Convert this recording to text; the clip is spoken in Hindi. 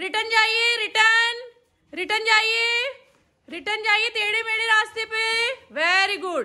रिटर्न जाइए रिटर्न रिटर्न जाइए रिटर्न जाइए टेढ़े मेढ़े रास्ते पे वेरी गुड